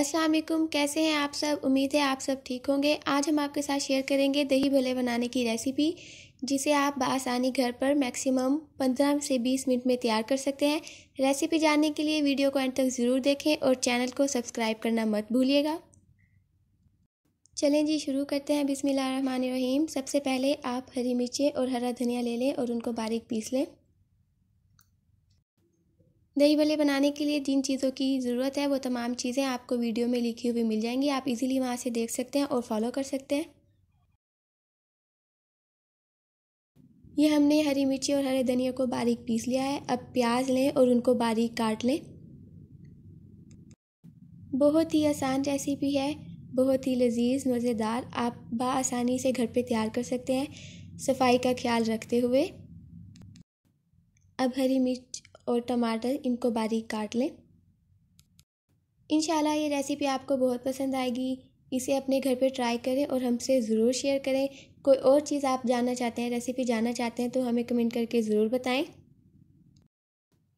अस्सलाम वालेकुम कैसे हैं आप सब उम्मीद है आप सब ठीक होंगे आज हम आपके साथ शेयर करेंगे दही भले बनाने की रेसिपी जिसे आप आसानी घर पर मैक्सिमम 15 से 20 मिनट में तैयार कर सकते हैं रेसिपी जानने के लिए वीडियो को अंत तक ज़रूर देखें और चैनल को सब्सक्राइब करना मत भूलिएगा चलें जी शुरू करते हैं बिसमीम सबसे पहले आप हरी मिर्चें और हरा धनिया ले लें और उनको बारीक पीस लें दही भले बनाने के लिए जिन चीज़ों की ज़रूरत है वो तमाम चीज़ें आपको वीडियो में लिखी हुई मिल जाएंगी आप इजीली वहाँ से देख सकते हैं और फॉलो कर सकते हैं ये हमने हरी मिर्ची और हरे धनिया को बारीक पीस लिया है अब प्याज लें और उनको बारीक काट लें बहुत ही आसान रेसिपी है बहुत ही लजीज मज़ेदार आप बसानी से घर पर तैयार कर सकते हैं सफाई का ख्याल रखते हुए अब हरी मिर्च और टमाटर इनको बारीक काट लें इनशाला ये रेसिपी आपको बहुत पसंद आएगी इसे अपने घर पे ट्राई करें और हमसे ज़रूर शेयर करें कोई और चीज़ आप जानना चाहते हैं रेसिपी जानना चाहते हैं तो हमें कमेंट करके ज़रूर बताएं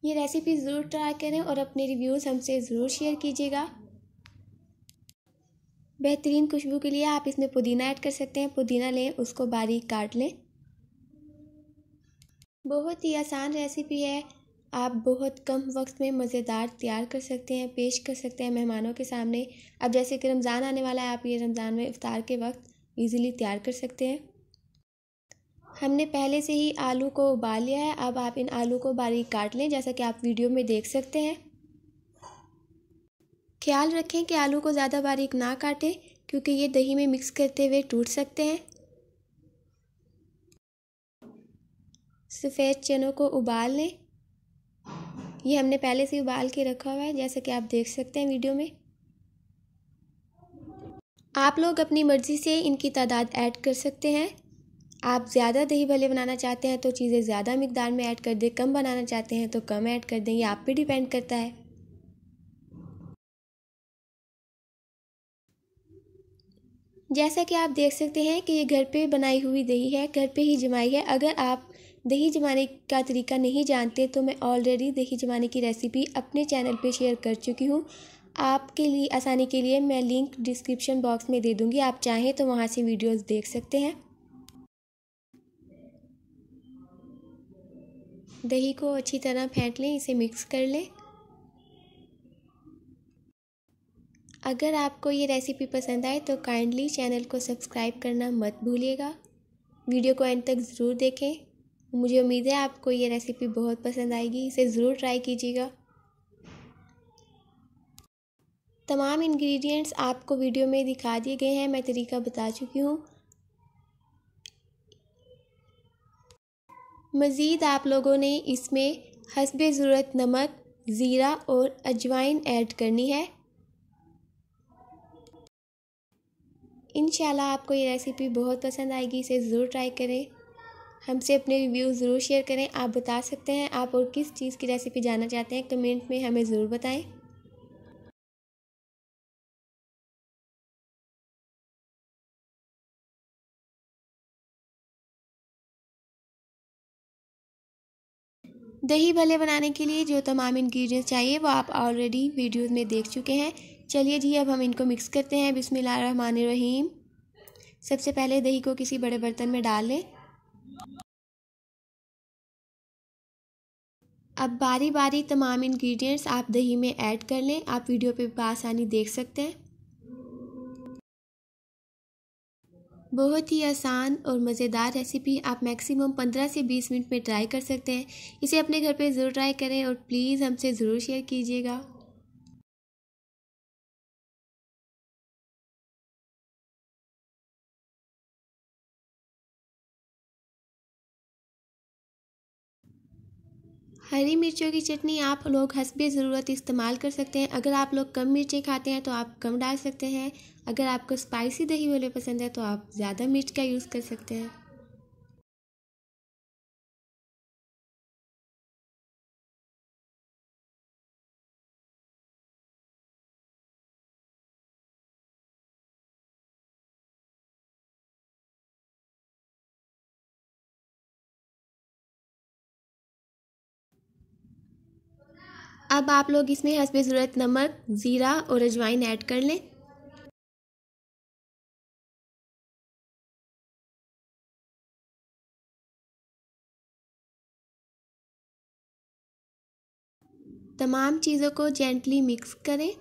ये रेसिपी ज़रूर ट्राई करें और अपने रिव्यूज़ हमसे ज़रूर शेयर कीजिएगा बेहतरीन खुशबू के लिए आप इसमें पुदीना ऐड कर सकते हैं पुदीना लें उसको बारीक काट लें बहुत ही आसान रेसिपी है आप बहुत कम वक्त में मज़ेदार तैयार कर सकते हैं पेश कर सकते हैं मेहमानों के सामने अब जैसे कि रमज़ान आने वाला है आप ये रमज़ान में इफ़ार के वक्त ईज़िली तैयार कर सकते हैं हमने पहले से ही आलू को उबाल लिया है अब आप इन आलू को बारीक काट लें जैसा कि आप वीडियो में देख सकते हैं ख्याल रखें कि आलू को ज़्यादा बारीक ना काटें क्योंकि ये दही में मिक्स करते हुए टूट सकते हैं सफ़ेद चनों को उबाल लें ये हमने पहले से उबाल के रखा हुआ है जैसा कि आप देख सकते हैं वीडियो में आप लोग अपनी मर्ज़ी से इनकी तादाद ऐड कर सकते हैं आप ज़्यादा दही भले बनाना चाहते हैं तो चीज़ें ज़्यादा मकदार में ऐड कर दें कम बनाना चाहते हैं तो कम ऐड कर दें ये आप पे डिपेंड करता है जैसा कि आप देख सकते हैं कि ये घर पे बनाई हुई दही है घर पे ही जमाई है अगर आप दही जमाने का तरीका नहीं जानते तो मैं ऑलरेडी दही जमाने की रेसिपी अपने चैनल पे शेयर कर चुकी हूँ आपके लिए आसानी के लिए मैं लिंक डिस्क्रिप्शन बॉक्स में दे दूँगी आप चाहें तो वहाँ से वीडियोज़ देख सकते हैं दही को अच्छी तरह फेंट लें इसे मिक्स कर लें अगर आपको ये रेसिपी पसंद आए तो काइंडली चैनल को सब्सक्राइब करना मत भूलिएगा वीडियो को एंड तक ज़रूर देखें मुझे उम्मीद है आपको ये रेसिपी बहुत पसंद आएगी इसे ज़रूर ट्राई कीजिएगा तमाम इंग्रेडिएंट्स आपको वीडियो में दिखा दिए गए हैं मैं तरीका बता चुकी हूँ मज़ीद आप लोगों ने इसमें हसब ज़रूरत नमक ज़ीरा और अजवाइन ऐड करनी है इन आपको ये रेसिपी बहुत पसंद आएगी इसे ज़रूर ट्राई करें हमसे अपने रिव्यू ज़रूर शेयर करें आप बता सकते हैं आप और किस चीज़ की रेसिपी जानना चाहते हैं कमेंट में हमें ज़रूर बताएं दही भले बनाने के लिए जो तमाम इंग्रेडिएंट्स चाहिए वो आप ऑलरेडी वीडियोस में देख चुके हैं चलिए जी अब हम इनको मिक्स करते हैं बिस्मिल्लाह रहीम सबसे पहले दही को किसी बड़े बर्तन में डाल लें अब बारी बारी तमाम इंग्रेडिएंट्स आप दही में ऐड कर लें आप वीडियो पे आसानी देख सकते हैं बहुत ही आसान और मज़ेदार रेसिपी आप मैक्सिमम पंद्रह से बीस मिनट में ट्राई कर सकते हैं इसे अपने घर पे ज़रूर ट्राई करें और प्लीज़ हमसे ज़रूर शेयर कीजिएगा हरी मिर्चों की चटनी आप लोग हंसबी ज़रूरत इस्तेमाल कर सकते हैं अगर आप लोग कम मिर्चें खाते हैं तो आप कम डाल सकते हैं अगर आपको स्पाइसी दही वाले पसंद है तो आप ज़्यादा मिर्च का यूज़ कर सकते हैं अब आप लोग इसमें हंसब ज़रूरत नमक ज़ीरा और अजवाइन ऐड कर लें तमाम चीज़ों को जेंटली मिक्स करें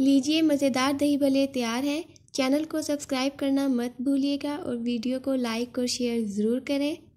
लीजिए मज़ेदार दही भले तैयार है चैनल को सब्सक्राइब करना मत भूलिएगा और वीडियो को लाइक और शेयर ज़रूर करें